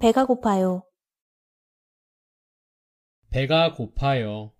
배가 고파요. 배가 고파요.